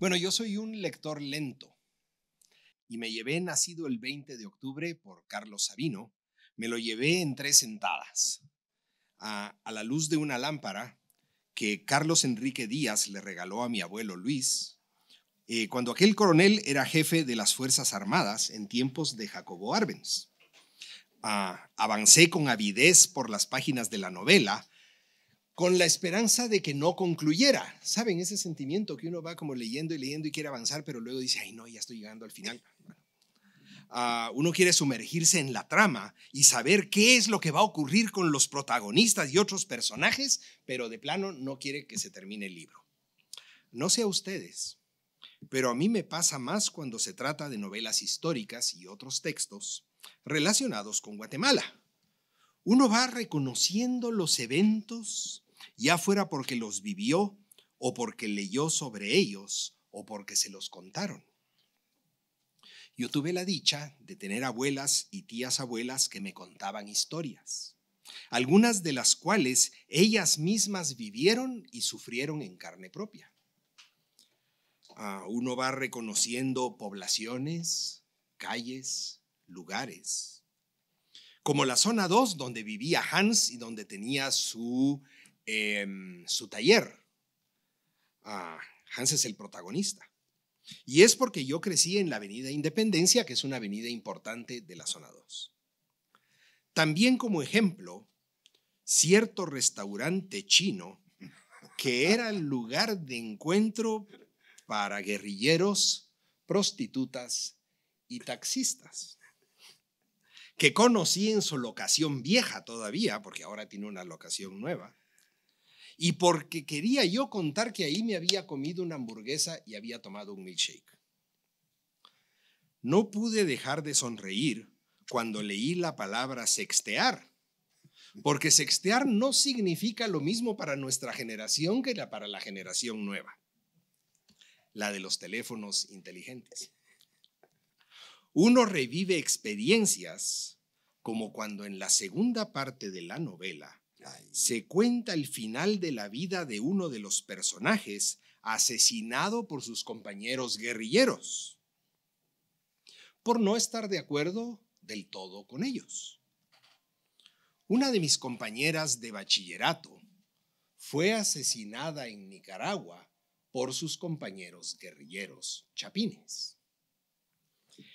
Bueno, yo soy un lector lento y me llevé Nacido el 20 de octubre por Carlos Sabino, me lo llevé en tres sentadas, a, la luz de una lámpara que Carlos Enrique Díaz le regaló a mi abuelo Luis, eh, cuando aquel coronel era jefe de las Fuerzas Armadas en tiempos de Jacobo Arbenz. Ah, avancé con avidez por las páginas de la novela con la esperanza de que no concluyera. ¿Saben? Ese sentimiento que uno va como leyendo y leyendo y quiere avanzar, pero luego dice, ay, no, ya estoy llegando al final. Ah, uno quiere sumergirse en la trama y saber qué es lo que va a ocurrir con los protagonistas y otros personajes, pero de plano no quiere que se termine el libro. No sé a ustedes, pero a mí me pasa más cuando se trata de novelas históricas y otros textos relacionados con Guatemala. Uno va reconociendo los eventos, ya fuera porque los vivió o porque leyó sobre ellos o porque se los contaron. Yo tuve la dicha de tener abuelas y tías abuelas que me contaban historias, algunas de las cuales ellas mismas vivieron y sufrieron en carne propia. Ah, uno va reconociendo poblaciones, calles, lugares, como la zona 2 donde vivía Hans y donde tenía su su taller. Ah, Hans es el protagonista. Y es porque yo crecí en la Avenida Independencia, que es una avenida importante de la zona 2. También como ejemplo, cierto restaurante chino que era el lugar de encuentro para guerrilleros, prostitutas y taxistas, que conocí en su locación vieja todavía, porque ahora tiene una locación nueva, y porque quería yo contar que ahí me había comido una hamburguesa y había tomado un milkshake. No pude dejar de sonreír cuando leí la palabra sextear, porque sextear no significa lo mismo para nuestra generación que para la generación nueva, la de los teléfonos inteligentes. Uno revive experiencias como cuando en la segunda parte de la novela se cuenta el final de la vida de uno de los personajes asesinado por sus compañeros guerrilleros por no estar de acuerdo del todo con ellos. Una de mis compañeras de bachillerato fue asesinada en Nicaragua por sus compañeros guerrilleros chapines.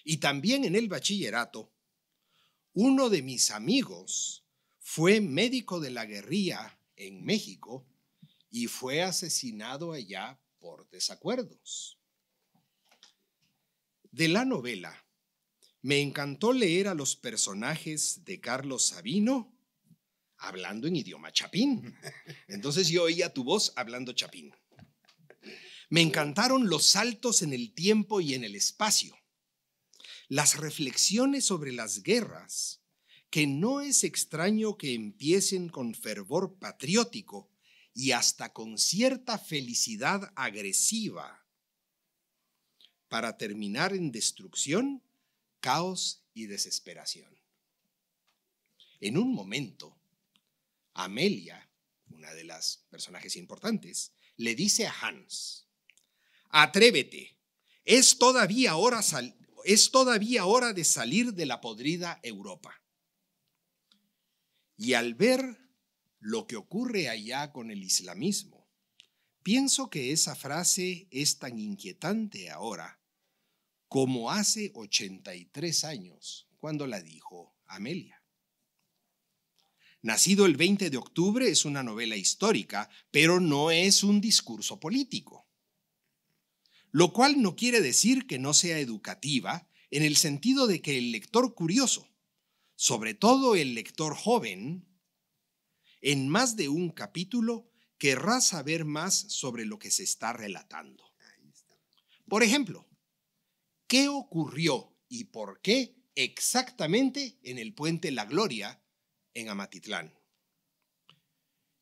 Y también en el bachillerato, uno de mis amigos fue médico de la guerrilla en México y fue asesinado allá por desacuerdos. De la novela, me encantó leer a los personajes de Carlos Sabino hablando en idioma chapín. Entonces yo oía tu voz hablando chapín. Me encantaron los saltos en el tiempo y en el espacio, las reflexiones sobre las guerras que no es extraño que empiecen con fervor patriótico y hasta con cierta felicidad agresiva, para terminar en destrucción, caos y desesperación. En un momento, Amelia, una de las personajes importantes, le dice a Hans, atrévete, es todavía hora, es todavía hora de salir de la podrida Europa. Y al ver lo que ocurre allá con el islamismo, pienso que esa frase es tan inquietante ahora como hace 83 años cuando la dijo Amelia. Nacido el 20 de octubre es una novela histórica, pero no es un discurso político. Lo cual no quiere decir que no sea educativa en el sentido de que el lector curioso sobre todo el lector joven, en más de un capítulo querrá saber más sobre lo que se está relatando. Por ejemplo, ¿qué ocurrió y por qué exactamente en el puente La Gloria en Amatitlán?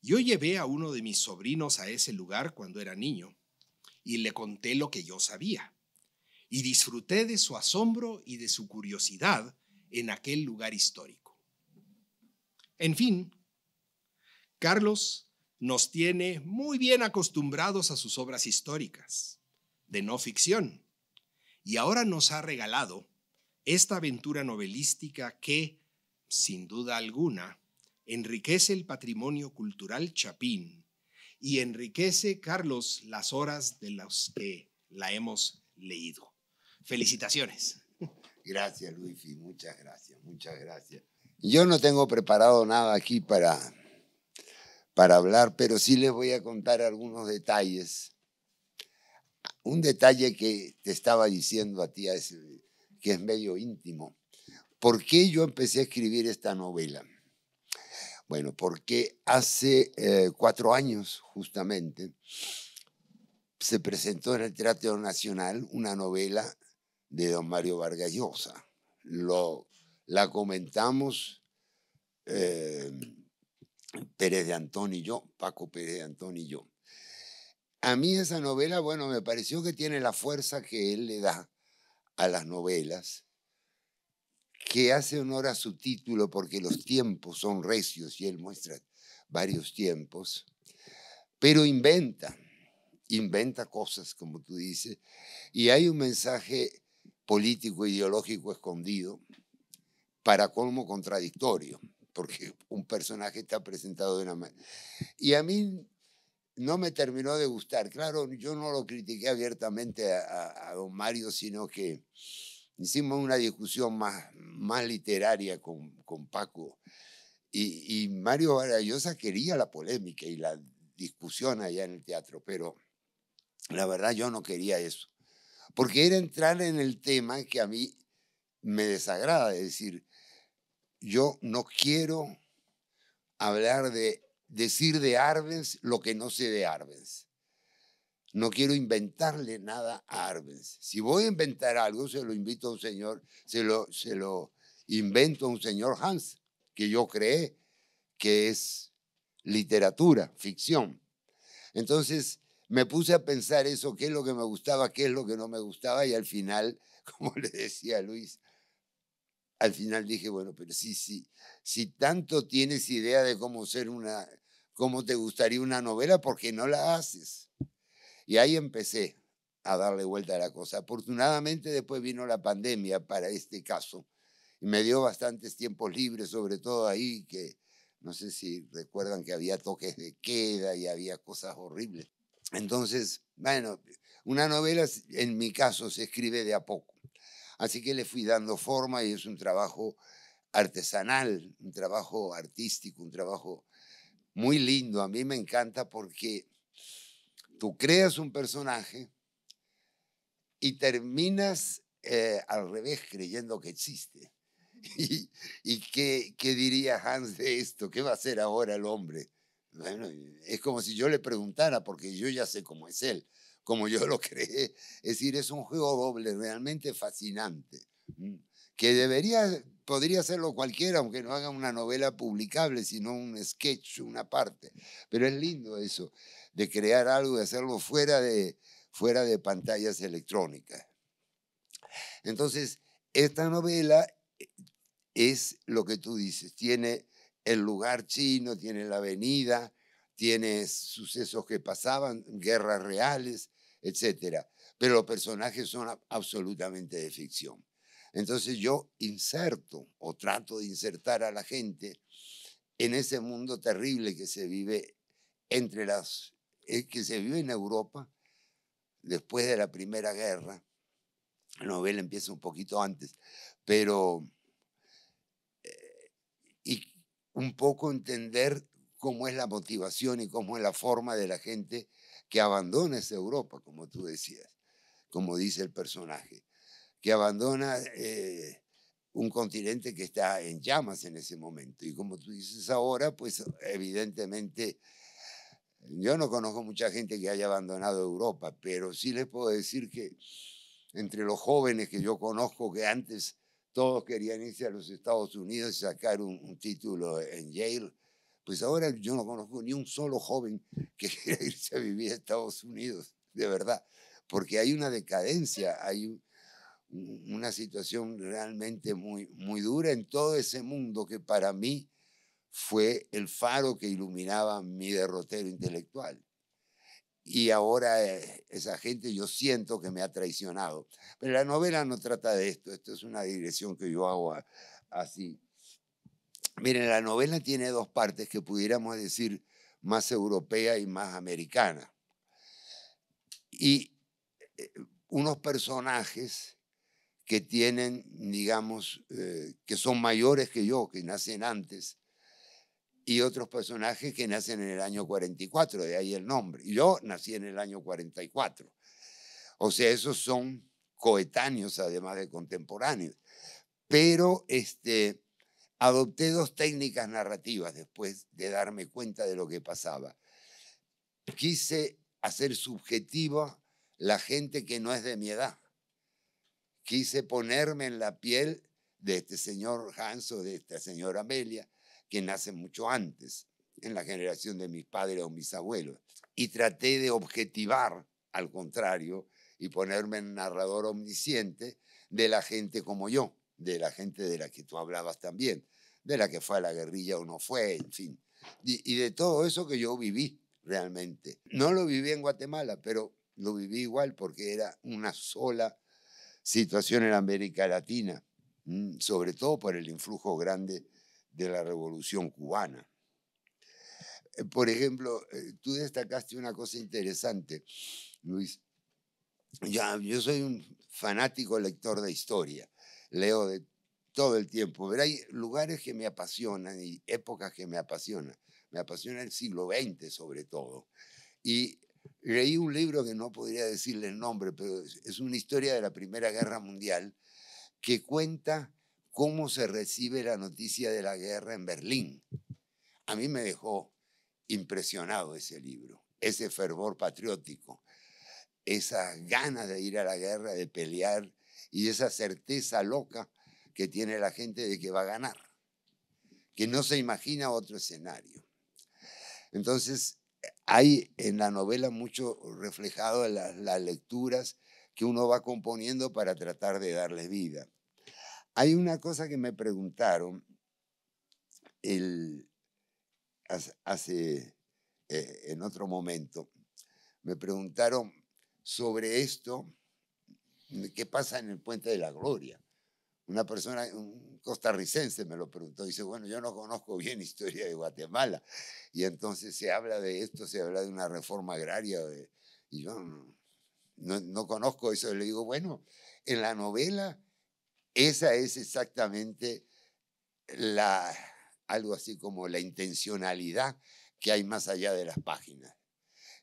Yo llevé a uno de mis sobrinos a ese lugar cuando era niño y le conté lo que yo sabía. Y disfruté de su asombro y de su curiosidad en aquel lugar histórico. En fin, Carlos nos tiene muy bien acostumbrados a sus obras históricas, de no ficción, y ahora nos ha regalado esta aventura novelística que, sin duda alguna, enriquece el patrimonio cultural chapín y enriquece, Carlos, las horas de las que la hemos leído. Felicitaciones. Gracias, Luigi, muchas gracias, muchas gracias. Yo no tengo preparado nada aquí para, para hablar, pero sí les voy a contar algunos detalles. Un detalle que te estaba diciendo a ti, es, que es medio íntimo. ¿Por qué yo empecé a escribir esta novela? Bueno, porque hace eh, cuatro años, justamente, se presentó en el Teatro Nacional una novela de don Mario Vargas Llosa. Lo, la comentamos eh, Pérez de Antón y yo, Paco Pérez de Antón y yo. A mí esa novela, bueno, me pareció que tiene la fuerza que él le da a las novelas, que hace honor a su título porque los tiempos son recios y él muestra varios tiempos, pero inventa, inventa cosas, como tú dices, y hay un mensaje político ideológico escondido, para colmo contradictorio, porque un personaje está presentado de una manera. Y a mí no me terminó de gustar. Claro, yo no lo critiqué abiertamente a, don Mario, sino que hicimos una discusión más, más literaria con, con Paco. Y, Mario Varallosa quería la polémica y la discusión allá en el teatro, pero la verdad yo no quería eso porque era entrar en el tema que a mí me desagrada, es decir, yo no quiero hablar de, decir de Arbenz lo que no sé de Arbenz. No quiero inventarle nada a Arbenz. Si voy a inventar algo, se lo invito a un señor, se lo, se lo invento a un señor Hans, que yo creé, que es literatura, ficción. Entonces, me puse a pensar eso, qué es lo que me gustaba, qué es lo que no me gustaba, y al final, como le decía Luis, al final dije, bueno, pero sí, sí, si tanto tienes idea de cómo ser una, cómo te gustaría una novela, ¿por qué no la haces? Y ahí empecé a darle vuelta a la cosa. Afortunadamente después vino la pandemia para este caso y me dio bastantes tiempos libres, sobre todo ahí que no sé si recuerdan que había toques de queda y había cosas horribles. Entonces, bueno, una novela en mi caso se escribe de a poco. Así que le fui dando forma y es un trabajo artesanal, un trabajo artístico, un trabajo muy lindo. A mí me encanta porque tú creas un personaje y terminas eh, al revés creyendo que existe. ¿Y, qué, qué diría Hans de esto? ¿Qué va a hacer ahora el hombre? Bueno, es como si yo le preguntara, porque yo ya sé cómo es él, como yo lo creé. Es decir, es un juego doble realmente fascinante, que debería, podría hacerlo cualquiera, aunque no haga una novela publicable, sino un sketch, una parte. Pero es lindo eso, de crear algo y hacerlo fuera de, fuera de pantallas electrónicas. Entonces, esta novela eh, es lo que tú dices, tiene el lugar chino, tiene la avenida, tiene sucesos que pasaban, guerras reales, etc. Pero los personajes son absolutamente de ficción. Entonces yo inserto o trato de insertar a la gente en ese mundo terrible que se vive entre las eh, que se vive en Europa después de la Primera Guerra. La novela empieza un poquito antes, pero un poco entender cómo es la motivación y cómo es la forma de la gente que abandona esa Europa, como tú decías, como dice el personaje, que abandona eh, un continente que está en llamas en ese momento. Y como tú dices ahora, pues evidentemente yo no conozco mucha gente que haya abandonado Europa, pero sí les puedo decir que entre los jóvenes que yo conozco que antes todos querían irse a los Estados Unidos y sacar un, título en Yale. Pues ahora yo no conozco ni un solo joven que quiera irse a vivir a Estados Unidos, de verdad, porque hay una decadencia, hay una situación realmente muy, muy dura en todo ese mundo que para mí fue el faro que iluminaba mi derrotero intelectual y ahora eh, esa gente yo siento que me ha traicionado. Pero la novela no trata de esto, esto es una dirección que yo hago así. Miren, la novela tiene dos partes que pudiéramos decir más europea y más americana. Y eh, unos personajes que tienen, digamos, eh, que son mayores que yo, que nacen antes, y otros personajes que nacen en el año 44, de ahí el nombre. Yo nací en el año 44. O sea, esos son coetáneos, además de contemporáneos. Pero este, adopté dos técnicas narrativas después de darme cuenta de lo que pasaba. Quise hacer subjetiva la gente que no es de mi edad. Quise ponerme en la piel de este señor Hanso, de esta señora Amelia, que nace mucho antes, en la generación de mis padres o mis abuelos. Y traté de objetivar, al contrario, y ponerme en narrador omnisciente de la gente como yo, de la gente de la que tú hablabas también, de la que fue a la guerrilla o no fue, en fin, y de todo eso que yo viví realmente. No lo viví en Guatemala, pero lo viví igual porque era una sola situación en América Latina, mm, sobre todo por el influjo grande de la revolución cubana. Eh, por ejemplo, eh, tú destacaste una cosa interesante, Luis. yo soy un fanático lector de historia, leo de todo el tiempo, pero hay lugares que me apasionan y épocas que me apasionan. Me apasiona el siglo XX sobre todo. Y leí un libro que no podría decirle el nombre, pero es una historia de la Primera Guerra Mundial que cuenta cómo se recibe la noticia de la guerra en Berlín. A mí me dejó impresionado ese libro, ese fervor patriótico, esa ganas de ir a la guerra, de pelear y esa certeza loca que tiene la gente de que va a ganar, que no se imagina otro escenario. Entonces, hay en la novela mucho reflejado las, las lecturas que uno va componiendo para tratar de darle vida. Hay una cosa que me preguntaron hace, eh, en otro momento, me preguntaron sobre esto, ¿qué pasa en el Puente de la Gloria? Una persona, costarricense me lo preguntó, dice, bueno, yo no conozco bien historia de Guatemala, y entonces se habla de esto, se habla de una reforma agraria, y yo no, conozco eso, le digo, bueno, en la novela esa es exactamente la, algo así como la intencionalidad que hay más allá de las páginas.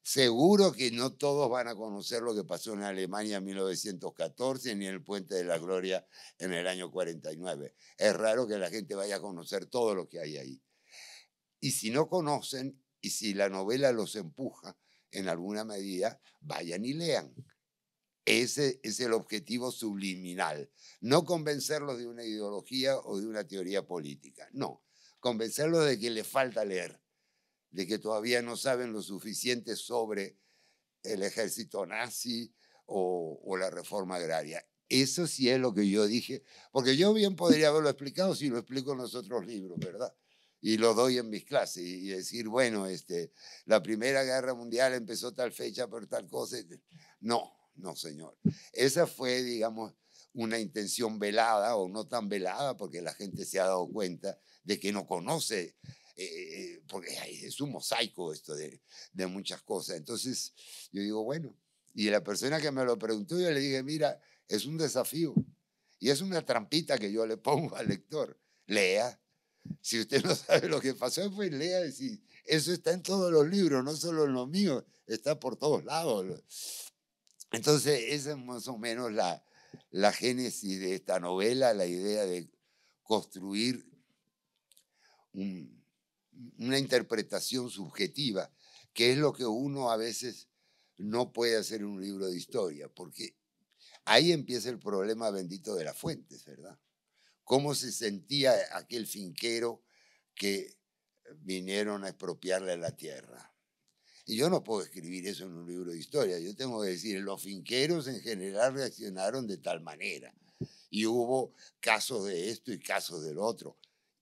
Seguro que no todos van a conocer lo que pasó en Alemania en 1914 ni en el Puente de la Gloria en el año 49. Es raro que la gente vaya a conocer todo lo que hay ahí. Y si no conocen y si la novela los empuja en alguna medida, vayan y lean. Ese es el objetivo subliminal. No convencerlos de una ideología o de una teoría política. No, convencerlos de que les falta leer, de que todavía no saben lo suficiente sobre el ejército nazi o, la reforma agraria. Eso sí es lo que yo dije, porque yo bien podría haberlo explicado si lo explico en los otros libros, ¿verdad? y lo doy en mis clases y decir, bueno, este, la Primera Guerra Mundial empezó tal fecha por tal cosa. No, no, señor. Esa fue, digamos, una intención velada o no tan velada, porque la gente se ha dado cuenta de que no conoce, eh, eh, porque es un mosaico esto de, muchas cosas. Entonces, yo digo, bueno, y la persona que me lo preguntó, yo le dije, mira, es un desafío y es una trampita que yo le pongo al lector. Lea. Si usted no sabe lo que pasó, pues lea. eso está en todos los libros, no solo en los míos, está por todos lados. Entonces, esa es más o menos la, génesis de esta novela, la idea de construir una interpretación subjetiva, que es lo que uno a veces no puede hacer en un libro de historia, porque ahí empieza el problema bendito de las fuentes, ¿verdad? ¿Cómo se sentía aquel finquero que vinieron a expropiarle la tierra? Y yo no puedo escribir eso en un libro de historia. Yo tengo que decir, los finqueros en general reaccionaron de tal manera. Y hubo casos de esto y casos del otro.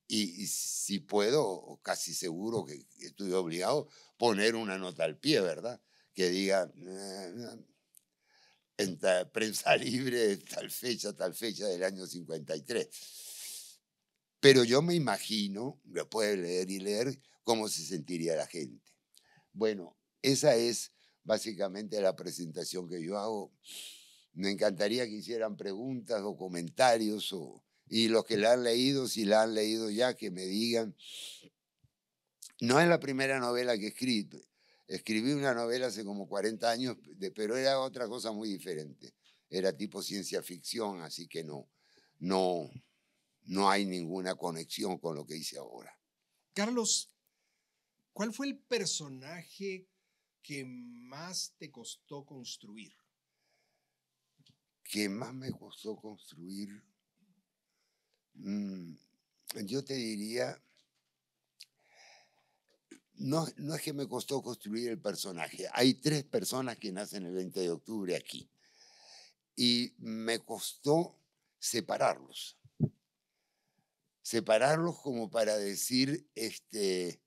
Y, si puedo, casi seguro que estoy obligado, poner una nota al pie, ¿verdad? Que diga, ah, en prensa libre, tal fecha, tal fecha del año 53. Pero yo me imagino, lo puede leer y leer, cómo se sentiría la gente. Bueno, esa es básicamente la presentación que yo hago. Me encantaría que hicieran preguntas o comentarios o, y los que la han leído, si la han leído ya, que me digan. No es la primera novela que he escrito. Escribí una novela hace como 40 años, pero era otra cosa muy diferente. Era tipo ciencia ficción, así que no, no, no hay ninguna conexión con lo que hice ahora. Carlos, ¿cuál fue el personaje que más te costó construir? ¿Qué más me costó construir? Mm, yo te diría, no, no es que me costó construir el personaje. Hay tres personas que nacen el 20 de octubre aquí. Y me costó separarlos. Separarlos como para decir, este,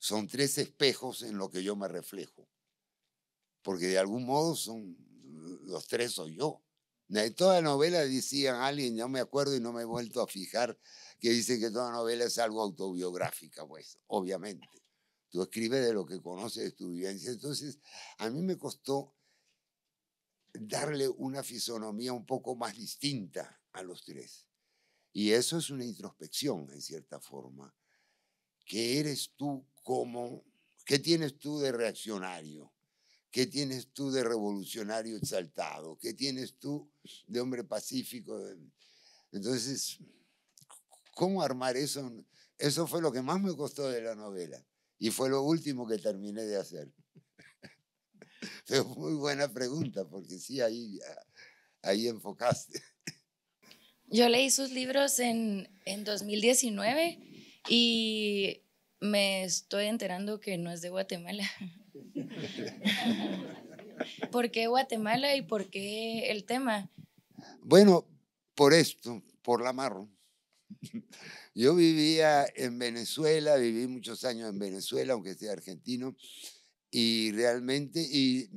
son tres espejos en lo que yo me reflejo, porque de algún modo son los tres soy yo. En toda novela decía alguien, no me acuerdo y no me he vuelto a fijar, que dicen que toda novela es algo autobiográfica, pues, obviamente. Tú escribes de lo que conoces de tu vivencia. Entonces, a mí me costó darle una fisonomía un poco más distinta a los tres. Y eso es una introspección, en cierta forma. ¿Qué eres tú como, qué tienes tú de reaccionario, qué tienes tú de revolucionario exaltado, qué tienes tú de hombre pacífico. Entonces, ¿cómo armar eso? Eso fue lo que más me costó de la novela y fue lo último que terminé de hacer. Fue muy buena pregunta, porque sí, ahí, ahí enfocaste. Yo leí sus libros en, en 2019 y me estoy enterando que no es de Guatemala. ¿Por qué Guatemala y por qué el tema? Bueno, por esto, por la marro. Yo vivía en Venezuela, viví muchos años en Venezuela, aunque sea argentino, y realmente, y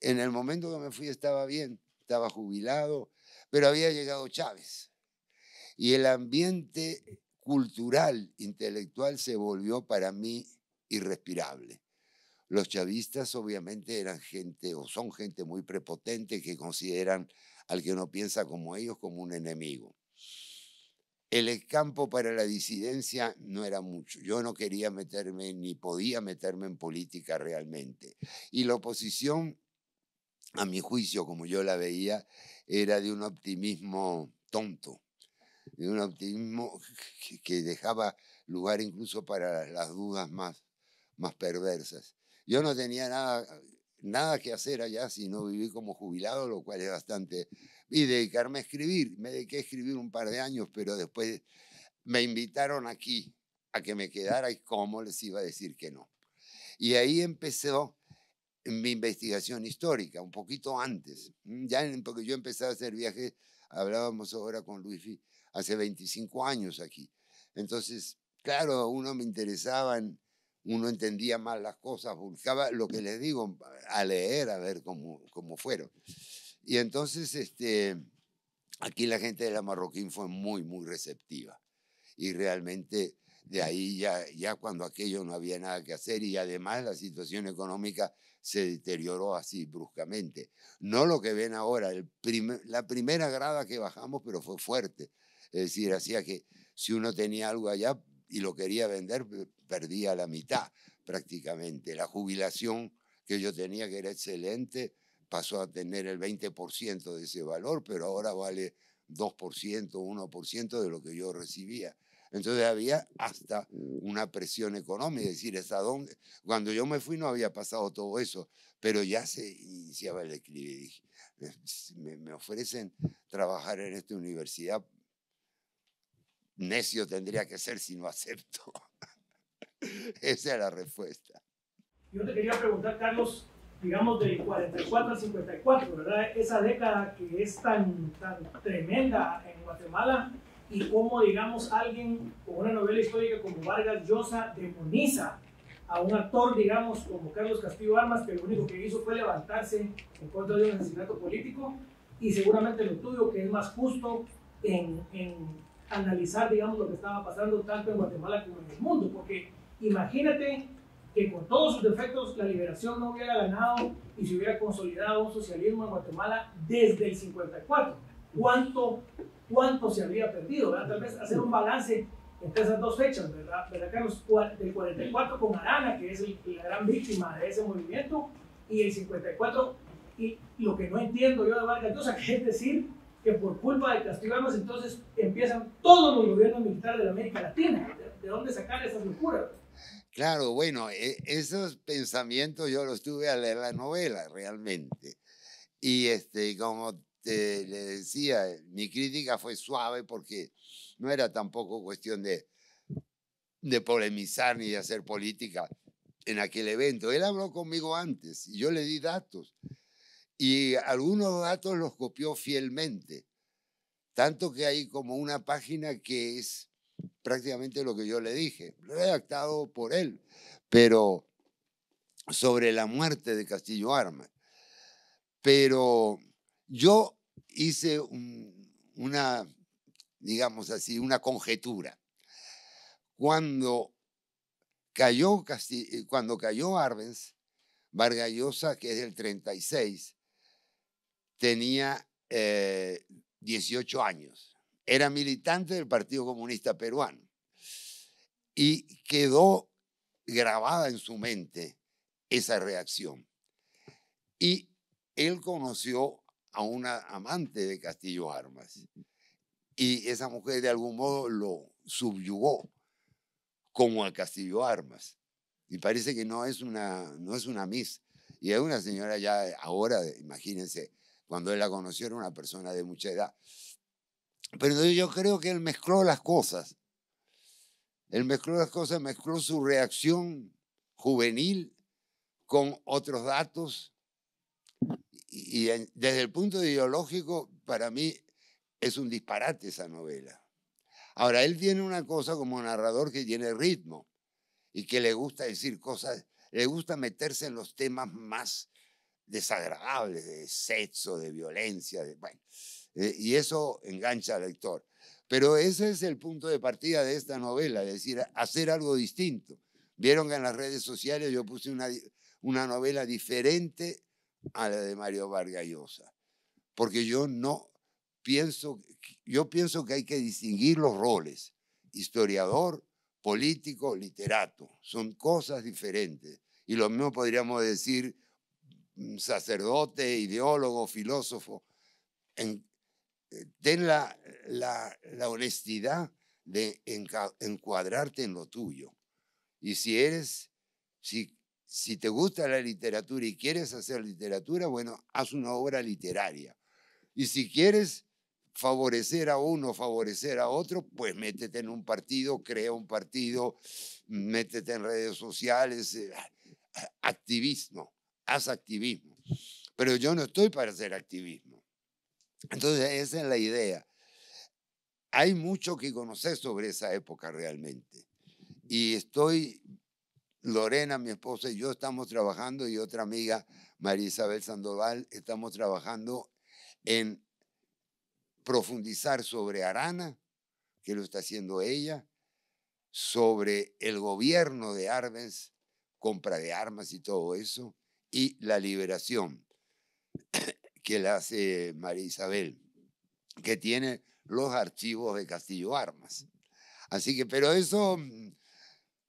en el momento que me fui estaba bien, estaba jubilado, pero había llegado Chávez. Y el ambiente cultural, intelectual, se volvió para mí irrespirable. Los chavistas obviamente eran gente o son gente muy prepotente que consideran al que no piensa como ellos como un enemigo. El campo para la disidencia no era mucho. Yo no quería meterme ni podía meterme en política realmente. Y la oposición, a mi juicio, como yo la veía, era de un optimismo tonto de un optimismo que dejaba lugar incluso para las dudas más, más perversas. Yo no tenía nada, nada que hacer allá, sino viví como jubilado, lo cual es bastante... Y dedicarme a escribir. Me dediqué a escribir un par de años, pero después me invitaron aquí a que me quedara y cómo les iba a decir que no. Y ahí empezó mi investigación histórica, un poquito antes. Ya en, porque yo empecé a hacer viajes, hablábamos ahora con Luis hace 25 años aquí. Entonces, claro, uno me interesaban, uno entendía más las cosas, buscaba lo que les digo, a leer, a ver cómo, cómo fueron. Y entonces, este, aquí la gente de la Marroquín fue muy, muy receptiva. Y realmente de ahí ya, ya cuando aquello no había nada que hacer y además la situación económica se deterioró así bruscamente. No lo que ven ahora, el la primera grada que bajamos, pero fue fuerte. Es decir, hacía que si uno tenía algo allá y lo quería vender, perdía la mitad prácticamente. La jubilación que yo tenía, que era excelente, pasó a tener el 20% de ese valor, pero ahora vale 2%, 1% de lo que yo recibía. Entonces había hasta una presión económica, es decir, hasta dónde. Cuando yo me fui no había pasado todo eso, pero ya se iniciaba el escribir. Me, me ofrecen trabajar en esta universidad necio tendría que ser si no acepto. Esa es la respuesta. Yo te quería preguntar, Carlos, digamos del 44 al 54, ¿verdad? Esa década que es tan, tan tremenda en Guatemala y cómo, digamos, alguien con una novela histórica como Vargas Llosa demoniza a un actor, digamos, como Carlos Castillo Armas, que lo único que hizo fue levantarse en contra de un asesinato político y seguramente lo tuyo, que es más justo en analizar, digamos, lo que estaba pasando tanto en Guatemala como en el mundo, porque imagínate que con todos sus defectos la liberación no hubiera ganado y se hubiera consolidado un socialismo en Guatemala desde el 54. ¿Cuánto, cuánto se habría perdido? Tal vez hacer un balance entre esas dos fechas, ¿verdad, Carlos? Del 44 con Arana, que es la gran víctima de ese movimiento, y el 54, y lo que no entiendo yo de Vargas Llosa, que es decir, que por culpa de castigarnos entonces empiezan todos los gobiernos militares de América Latina. ¿De, dónde sacar esas locuras? Claro, bueno, e, esos pensamientos yo los tuve al leer la novela realmente. Y este, como te, le decía, mi crítica fue suave porque no era tampoco cuestión de, de polemizar ni de hacer política en aquel evento. Él habló conmigo antes y yo le di datos y algunos datos los copió fielmente, tanto que hay como una página que es prácticamente lo que yo le dije, lo he redactado por él, pero sobre la muerte de Castillo Armas. Pero yo hice una, digamos así, una conjetura. Cuando cayó, Castillo, eh, cuando cayó Arbenz, Vargallosa, que es del 36, tenía 18 eh, años. Era militante del Partido Comunista Peruano y quedó grabada en su mente esa reacción. Y él conoció a una amante de Castillo Armas y esa mujer de algún modo lo subyugó como a Castillo Armas. Y parece que no es una, no es una miss. Y es una señora ya ahora, imagínense, cuando él la conoció era una persona de mucha edad. Pero yo creo que él mezcló las cosas. Él mezcló las cosas, mezcló su reacción juvenil con otros datos. Y, desde el punto ideológico, para mí es un disparate esa novela. Ahora, él tiene una cosa como narrador que tiene ritmo y que le gusta decir cosas, le gusta meterse en los temas más desagradables, de sexo, de violencia, bueno, eh, y eso engancha al lector. Pero ese es el punto de partida de esta novela, es decir, hacer algo distinto. Vieron que en las redes sociales yo puse una, una novela diferente a la de Mario Vargas Llosa, porque yo no pienso, yo pienso que hay que distinguir los roles, historiador, político, literato, son cosas diferentes. Y lo mismo podríamos decir sacerdote, ideólogo, filósofo, eh, ten la, honestidad de encuadrarte en lo tuyo. Y si eres, si, si te gusta la literatura y quieres hacer literatura, bueno, haz una obra literaria. Y si quieres favorecer a uno, favorecer a otro, pues métete en un partido, crea un partido, métete en redes sociales, eh, activismo haz activismo. Pero yo no estoy para hacer activismo. Entonces, esa es la idea. Hay mucho que conocer sobre esa época realmente. Y estoy, Lorena, mi esposa y yo estamos trabajando, y otra amiga, María Isabel Sandoval, estamos trabajando en profundizar sobre Arana, que lo está haciendo ella, sobre el gobierno de Arbenz, compra de armas y todo eso, y la liberación que la hace María Isabel, que tiene los archivos de Castillo Armas. Así que, pero eso, mm,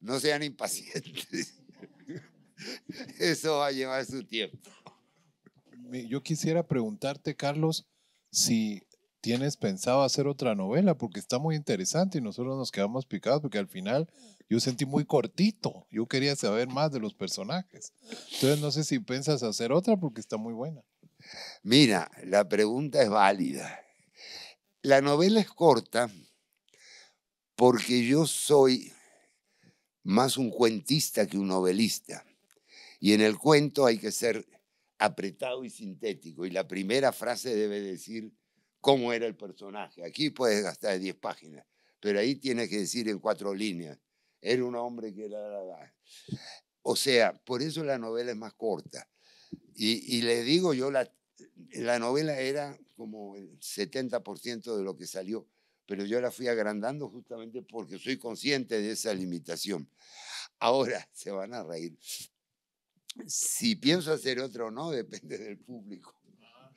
no sean impacientes. Eso va a llevar su tiempo. Yo quisiera preguntarte, Carlos, si tienes pensado hacer otra novela porque está muy interesante y nosotros nos quedamos picados porque al final yo sentí muy cortito, yo quería saber más de los personajes. Entonces no sé si piensas hacer otra porque está muy buena. Mira, la pregunta es válida. La novela es corta porque yo soy más un cuentista que un novelista. Y en el cuento hay que ser apretado y sintético. Y la primera frase debe decir, cómo era el personaje. Aquí puedes gastar 10 páginas, pero ahí tienes que decir en cuatro líneas. Era un hombre que... era O sea, por eso la novela es más corta. Y, y le digo yo, la, la novela era como el 70% de lo que salió, pero yo la fui agrandando justamente porque soy consciente de esa limitación. Ahora, se van a reír. Si pienso hacer otra o no, depende del público.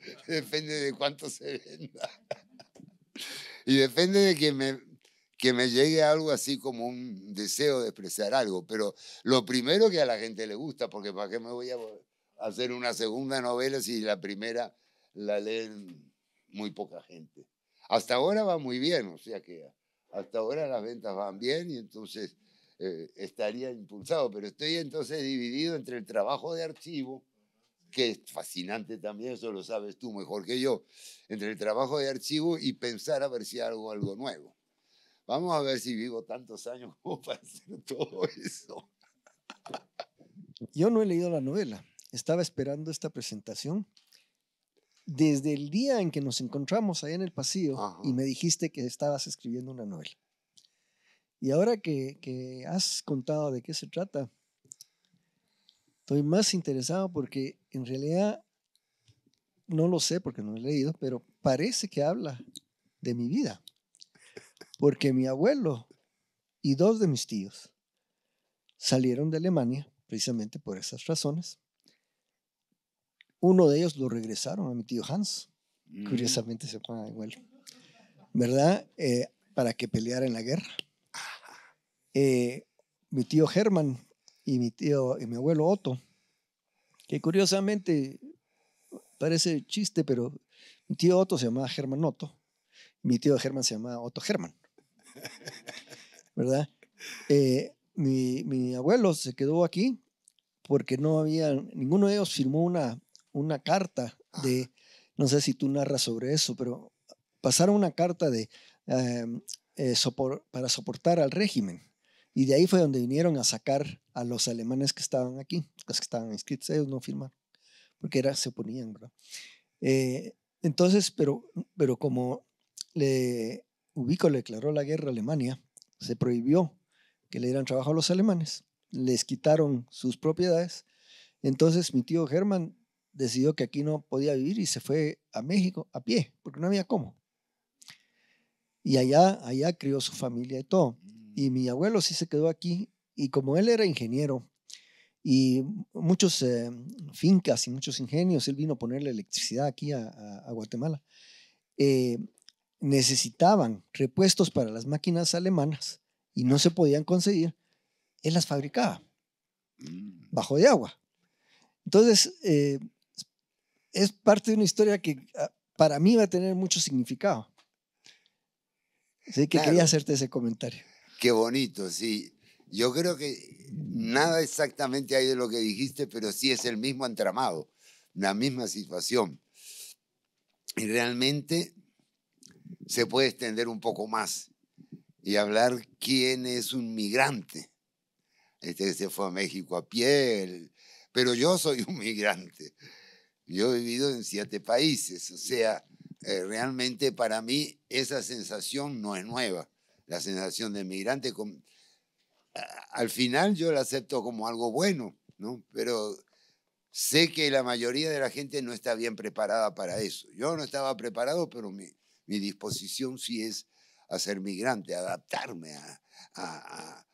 depende de cuánto se venda. y depende de que me, que me llegue algo así como un deseo de expresar algo. Pero lo primero que a la gente le gusta, porque ¿para qué me voy a hacer una segunda novela si la primera la leen muy poca gente? Hasta ahora va muy bien, o sea que hasta ahora las ventas van bien y entonces eh, estaría impulsado, pero estoy entonces dividido entre el trabajo de archivo, que es fascinante también, eso lo sabes tú mejor que yo, entre el trabajo de archivo y pensar a ver si hago algo nuevo. Vamos a ver si vivo tantos años como para hacer todo eso. Yo no he leído la novela, estaba esperando esta presentación. Desde el día en que nos encontramos allá en el pasillo y me dijiste que estabas escribiendo una novela. Y ahora que, que has contado de qué se trata, estoy más interesado porque en realidad no lo sé porque no he leído, pero parece que habla de mi vida. Porque mi abuelo y dos de mis tíos salieron de Alemania precisamente por esas razones. Uno de ellos lo regresaron a mi tío Hans. Mm. Curiosamente se pone igual. ¿Verdad? Eh, para que peleara en la guerra. Eh, mi tío Germán y mi tío y mi abuelo Otto curiosamente parece chiste, pero mi tío Otto se llamaba Germán Otto, mi tío Germán se llamaba Otto Germán, ¿verdad? Eh, mi, abuelo se quedó aquí porque no había, ninguno de ellos firmó una, una carta de, no sé si tú narras sobre eso, pero pasaron una carta de, eh, eh, para soportar al régimen. Y de ahí fue donde vinieron a sacar a los alemanes que estaban aquí, los que estaban inscritos, ellos no firmaron, porque era, se ponían ¿verdad? Eh, entonces, pero, pero como le, Ubico le declaró la guerra a Alemania, se prohibió que le dieran trabajo a los alemanes, les quitaron sus propiedades, entonces mi tío Germán decidió que aquí no podía vivir y se fue a México a pie, porque no había cómo. Y allá, allá crió su familia y todo y mi abuelo sí se quedó aquí y como él era ingeniero y muchos eh, fincas y muchos ingenios, él vino a poner la electricidad aquí a, Guatemala, eh, necesitaban repuestos para las máquinas alemanas y no se podían conseguir, él las fabricaba mm. bajo de agua. Entonces, eh, es parte de una historia que ah, para mí va a tener mucho significado. Así que quería hacerte ese comentario. Qué bonito, sí. Yo creo que nada exactamente hay de lo que dijiste, pero sí es el mismo entramado, la misma situación. Y realmente se puede extender un poco más y hablar quién es un migrante. Este se fue a México a pie, pero yo soy un migrante. Yo he vivido en siete países, o sea, eh, realmente para mí esa sensación no es nueva la sensación de migrante. al final yo la acepto como algo bueno, ¿no? Pero sé que la mayoría de la gente no está bien preparada para eso. Yo no estaba preparado, pero mi, disposición sí es a ser migrante, adaptarme, a, a,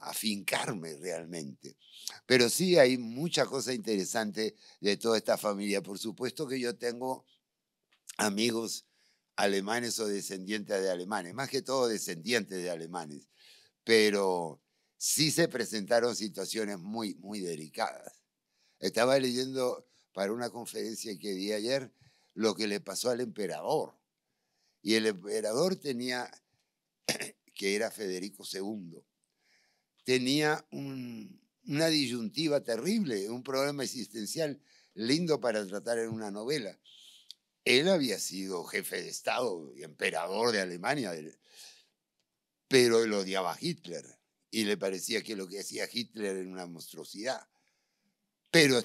a fincarme realmente. Pero sí hay mucha cosas interesante de toda esta familia. Por supuesto que yo tengo amigos alemanes o descendientes de alemanes, más que todo descendientes de alemanes, pero sí se presentaron situaciones muy, muy delicadas. Estaba leyendo para una conferencia que di ayer lo que le pasó al emperador. Y el emperador tenía, que era Federico II, tenía una disyuntiva terrible, un problema existencial lindo para tratar en una novela él había sido jefe de Estado y emperador de Alemania, pero él odiaba a Hitler y le parecía que lo que hacía Hitler era una monstruosidad. Pero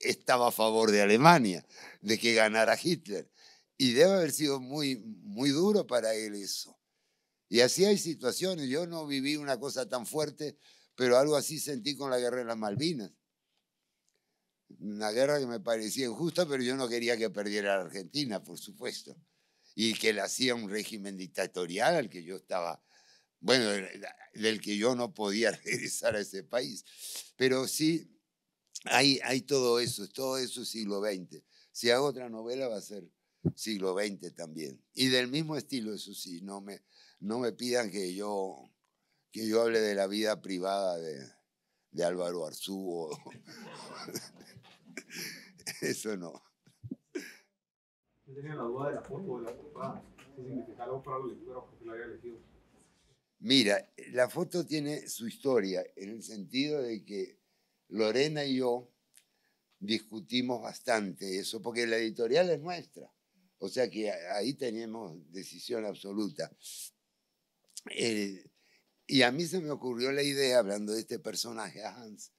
estaba a favor de Alemania, de que ganara Hitler. Y debe haber sido muy, muy duro para él eso. Y así hay situaciones. Yo no viví una cosa tan fuerte, pero algo así sentí con la guerra de las Malvinas. Una guerra que me parecía injusta, pero yo no quería que perdiera la Argentina, por supuesto. Y que le hacía un régimen dictatorial al que yo estaba, bueno, del que yo no podía regresar a ese país. Pero sí, hay, hay todo eso, todo eso siglo XX. Si hago otra novela va a ser siglo XX también. Y del mismo estilo, eso sí, no me, no me pidan que yo, que yo hable de la vida privada de, de Álvaro Arzú. Eso no. Yo tenía la duda de la foto o de la para Mira, la foto tiene su historia en el sentido de que Lorena y yo discutimos bastante eso, porque la editorial es nuestra. O sea que ahí tenemos decisión absoluta. Eh, y a mí se me ocurrió la idea, hablando de este personaje, Hans,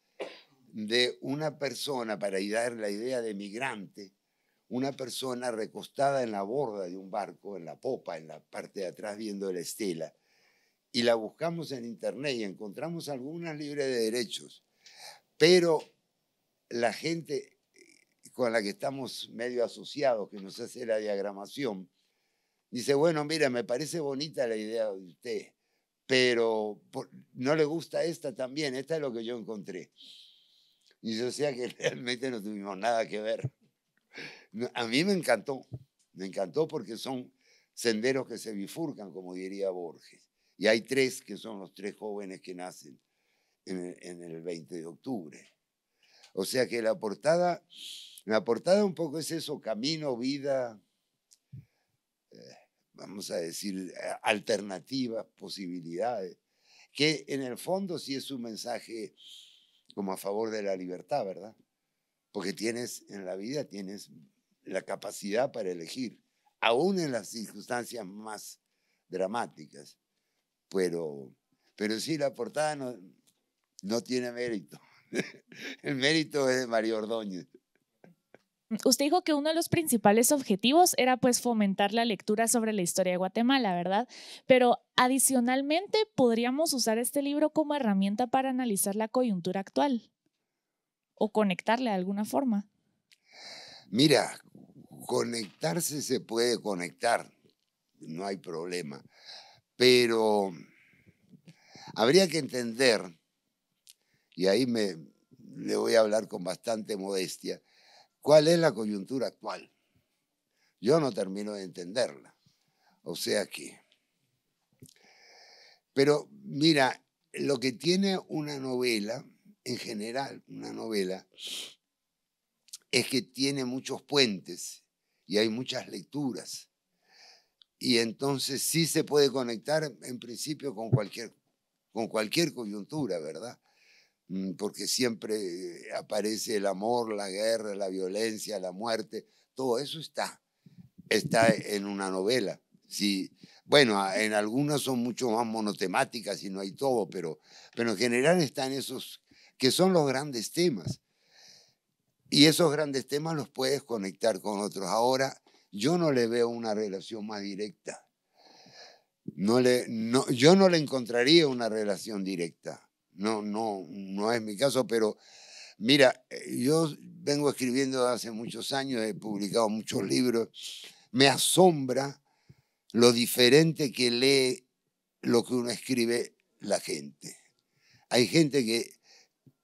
de una persona, para dar la idea de migrante, una persona recostada en la borda de un barco, en la popa, en la parte de atrás viendo la estela, y la buscamos en internet y encontramos algunas libres de derechos, pero la gente con la que estamos medio asociados, que nos hace la diagramación, dice, bueno, mira, me parece bonita la idea de usted, pero no le gusta esta también, esta es lo que yo encontré. Y yo sea que realmente no tuvimos nada que ver. A mí me encantó, me encantó porque son senderos que se bifurcan, como diría Borges. Y hay tres que son los tres jóvenes que nacen en el, 20 de octubre. O sea que la portada, la portada un poco es eso, camino, vida. Eh, vamos a decir, eh, alternativas, posibilidades, que en el fondo sí es un mensaje como a favor de la libertad, ¿verdad? Porque tienes en la vida, tienes la capacidad para elegir, aún en las circunstancias más dramáticas. Pero, pero sí, la portada no, no tiene mérito. El mérito es de Mario Ordóñez. Usted dijo que uno de los principales objetivos era pues fomentar la lectura sobre la historia de Guatemala, ¿verdad? Pero adicionalmente podríamos usar este libro como herramienta para analizar la coyuntura actual o conectarle de alguna forma. Mira, conectarse se puede conectar, no hay problema, pero habría que entender, y ahí me, le voy a hablar con bastante modestia, ¿Cuál es la coyuntura actual? Yo no termino de entenderla. O sea que... Pero mira, lo que tiene una novela, en general, una novela, es que tiene muchos puentes y hay muchas lecturas. Y entonces sí se puede conectar en principio con cualquier, con cualquier coyuntura, ¿verdad? Mm, porque siempre aparece el amor, la guerra, la violencia, la muerte, todo eso está, está en una novela. bueno, en algunas son mucho más monotemáticas y no hay todo, pero, pero en general están esos que son los grandes temas. Y esos grandes temas los puedes conectar con otros. Ahora, yo no le veo una relación más directa. No le, yo no le encontraría una relación directa no, no, no es mi caso, pero mira, eh, yo vengo escribiendo hace muchos años, he publicado muchos libros. Me asombra lo diferente que lee lo que uno escribe la gente. Hay gente que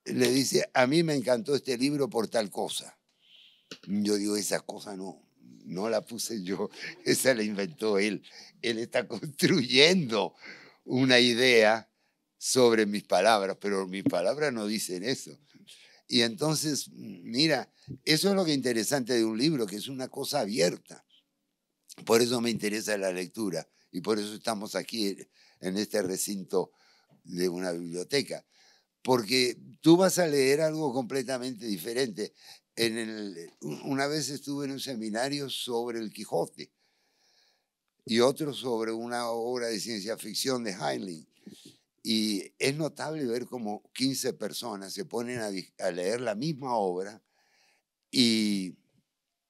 le dice, a mí me encantó este libro por tal cosa. Yo digo, esa cosa no, no la puse yo, esa la inventó él. Él está construyendo una idea sobre mis palabras, pero mis palabras no dicen eso. Y entonces, mira, eso es lo que interesante de un libro, que es una cosa abierta. Por eso me interesa la lectura y por eso estamos aquí en este recinto de una biblioteca. Porque tú vas a leer algo completamente diferente. En una vez estuve en un seminario sobre el Quijote y otro sobre una obra de ciencia ficción de Heinlein. Y es notable ver como 15 personas se ponen a, leer la misma obra y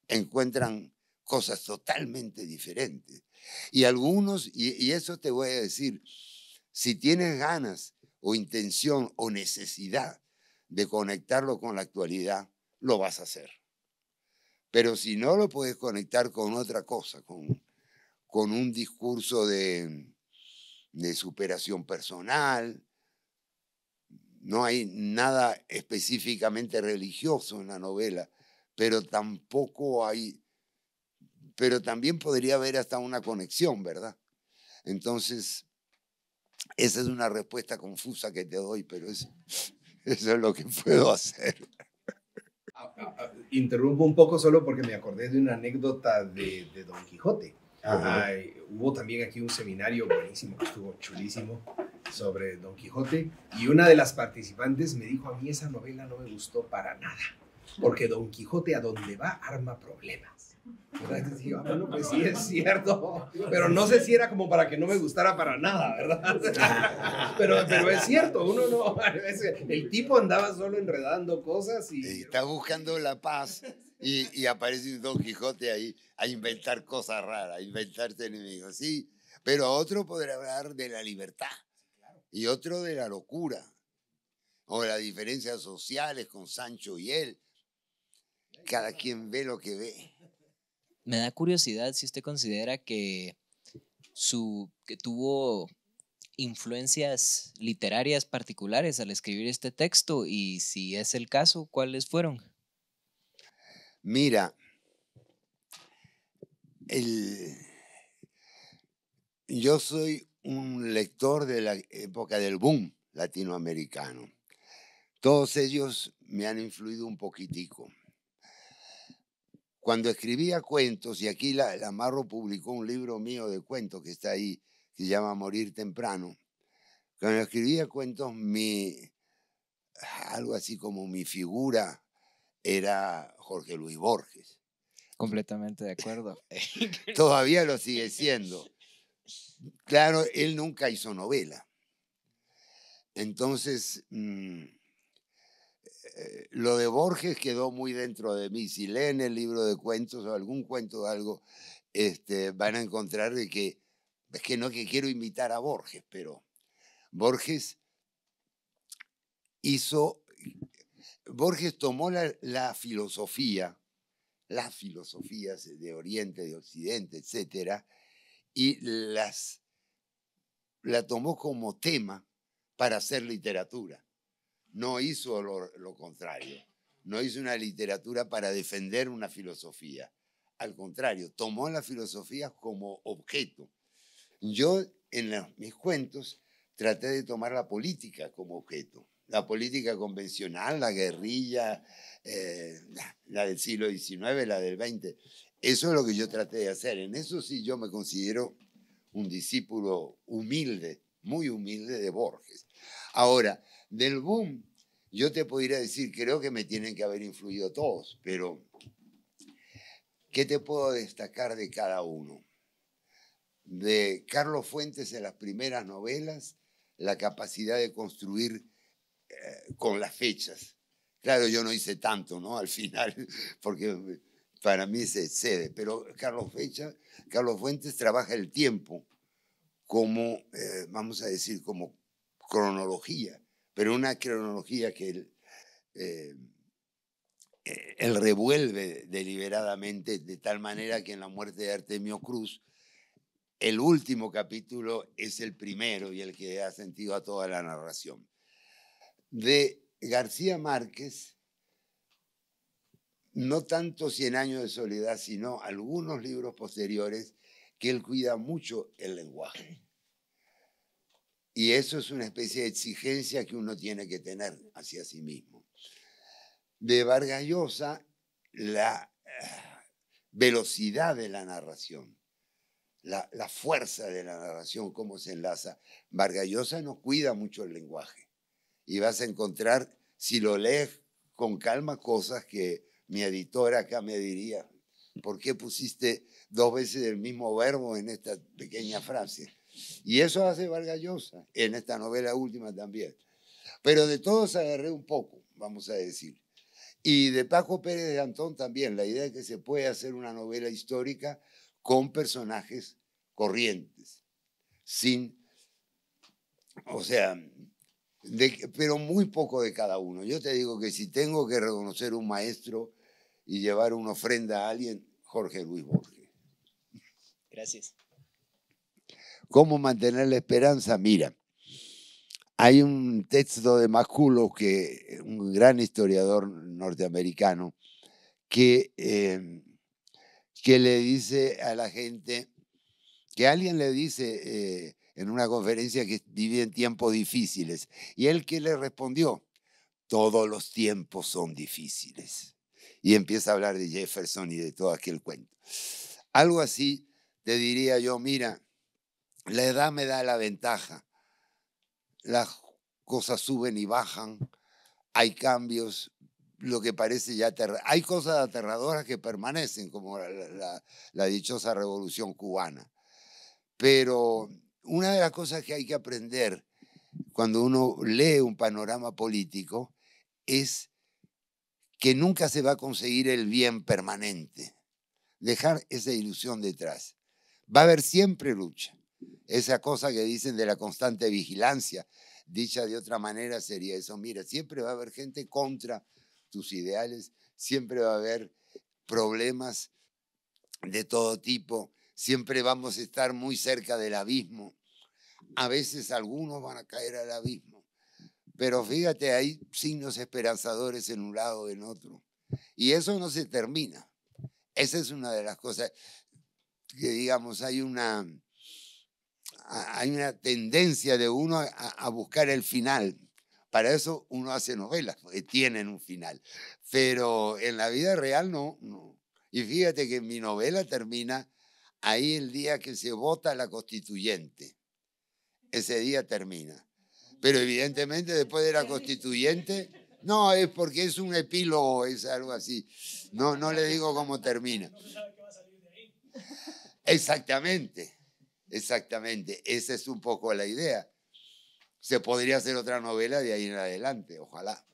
encuentran cosas totalmente diferentes. Y algunos, y, y, eso te voy a decir, si tienes ganas o intención o necesidad de conectarlo con la actualidad, lo vas a hacer. Pero si no lo puedes conectar con otra cosa, con, con un discurso de, de superación personal. No hay nada específicamente religioso en la novela, pero tampoco hay, pero también podría haber hasta una conexión, ¿verdad? Entonces, esa es una respuesta confusa que te doy, pero eso es lo que puedo hacer. Ah, ah, ah, interrumpo un poco solo porque me acordé de una anécdota de Don Quijote hubo también aquí un seminario buenísimo que estuvo chulísimo sobre Don Quijote y una de las participantes me dijo a mí esa novela no me gustó para nada porque Don Quijote a donde va arma problemas. Entonces dije, ah, bueno, pues sí es cierto, pero no sé si era como para que no me gustara para nada, ¿verdad? Pero, pero es cierto, uno no, el tipo andaba solo enredando cosas y... Está buscando la paz y, aparece Don Quijote ahí a inventar cosas raras, a inventarse enemigos, sí. Pero otro podrá hablar de la libertad y otro de la locura o de las diferencias sociales con Sancho y él. Cada quien ve lo que ve. Me da curiosidad si usted considera que, que tuvo influencias literarias particulares al escribir este texto y si es el caso, ¿cuáles fueron? Mira, yo soy un lector de la época del boom latinoamericano. Todos ellos me han influido un poquitico. Cuando escribía cuentos, y aquí Lamarro publicó un libro mío de cuentos que está ahí, que se llama Morir temprano, cuando escribía cuentos, algo así como mi figura era Jorge Luis Borges. Completamente de acuerdo. Todavía lo sigue siendo. Claro, él nunca hizo novela. Entonces, mm, eh, eh, lo de Borges quedó muy dentro de mí. Si leen el libro de cuentos o algún cuento o algo, este, van a encontrar de que, es que no que quiero imitar a Borges, pero Borges hizo Borges tomó la, filosofía, las filosofías de Oriente, de Occidente, etcétera, y las, la tomó como tema para hacer literatura. No hizo lo, contrario, no hizo una literatura para defender una filosofía. Al contrario, tomó la filosofía como objeto. Yo en mis cuentos traté de tomar la política como objeto la política convencional, la guerrilla, eh, la del siglo XIX, la del XX. Eso es lo que yo traté de hacer. En eso sí yo me considero un discípulo humilde, muy humilde de Borges. Ahora, del boom, yo te podría decir, creo que me tienen que haber influido todos, pero ¿qué te puedo destacar de cada uno? De Carlos Fuentes en las primeras novelas, la capacidad de construir eh, con las fechas. Claro, yo no hice tanto, ¿no? Al final, porque para mí se excede. Pero Carlos, Fecha, Carlos Fuentes trabaja el tiempo como, eh, vamos a decir, como cronología, pero una cronología que él, eh, él revuelve deliberadamente de tal manera que en la muerte de Artemio Cruz, el último capítulo es el primero y el que da sentido a toda la narración de García Márquez, no tanto Cien años de soledad, sino algunos libros posteriores, que él cuida mucho el lenguaje. Y eso es una especie de exigencia que uno tiene que tener hacia sí mismo. De Vargas Llosa, la eh, velocidad de la narración, la, fuerza de la narración, cómo se enlaza. Vargas Llosa cuida mucho el lenguaje y vas a encontrar, si lo lees con calma, cosas que mi editora acá me diría, ¿por qué pusiste dos veces el mismo verbo en esta pequeña frase? Y eso hace Vargas en esta novela última también. Pero de todos agarré un poco, vamos a decir. Y de Paco Pérez de Antón también, la idea de que se puede hacer una novela histórica con personajes corrientes, sin, o sea, pero muy poco de cada uno. Yo te digo que si tengo que reconocer un maestro y llevar una ofrenda a alguien, Jorge Luis Borges. Gracias. ¿Cómo mantener la esperanza? Mira, hay un texto de Maculo, que un gran historiador norteamericano, que, eh, que le dice a la gente, que alguien le dice, eh, en una conferencia que vive en tiempos difíciles. ¿Y él que le respondió? Todos los tiempos son difíciles. Y empieza a hablar de Jefferson y de todo aquel cuento. Algo así te diría yo, mira, la edad me da la ventaja. Las cosas suben y bajan, hay cambios, lo que parece ya aterrador. Hay cosas aterradoras que permanecen, como la, la dichosa revolución cubana. Pero una de las cosas que hay que aprender cuando uno lee un panorama político es que nunca se va a conseguir el bien permanente. Dejar esa ilusión detrás. Va a haber siempre lucha. Esa cosa que dicen de la constante vigilancia, dicha de otra manera sería eso. Mira, siempre va a haber gente contra tus ideales, siempre va a haber problemas de todo tipo siempre vamos a estar muy cerca del abismo. A veces algunos van a caer al abismo, pero fíjate, hay signos esperanzadores en un lado o en otro. Y eso no se termina. Esa es una de las cosas que, digamos, hay una, hay una tendencia de uno a, buscar el final. Para eso uno hace novelas, que tienen un final. Pero en la vida real no, no. Y fíjate que mi novela termina ahí el día que se vota la constituyente. Ese día termina. Pero evidentemente después de la constituyente, no, es porque es un epílogo, es algo así. No, no le digo cómo termina. Exactamente, exactamente. Esa es un poco la idea. Se podría hacer otra novela de ahí en adelante, ojalá.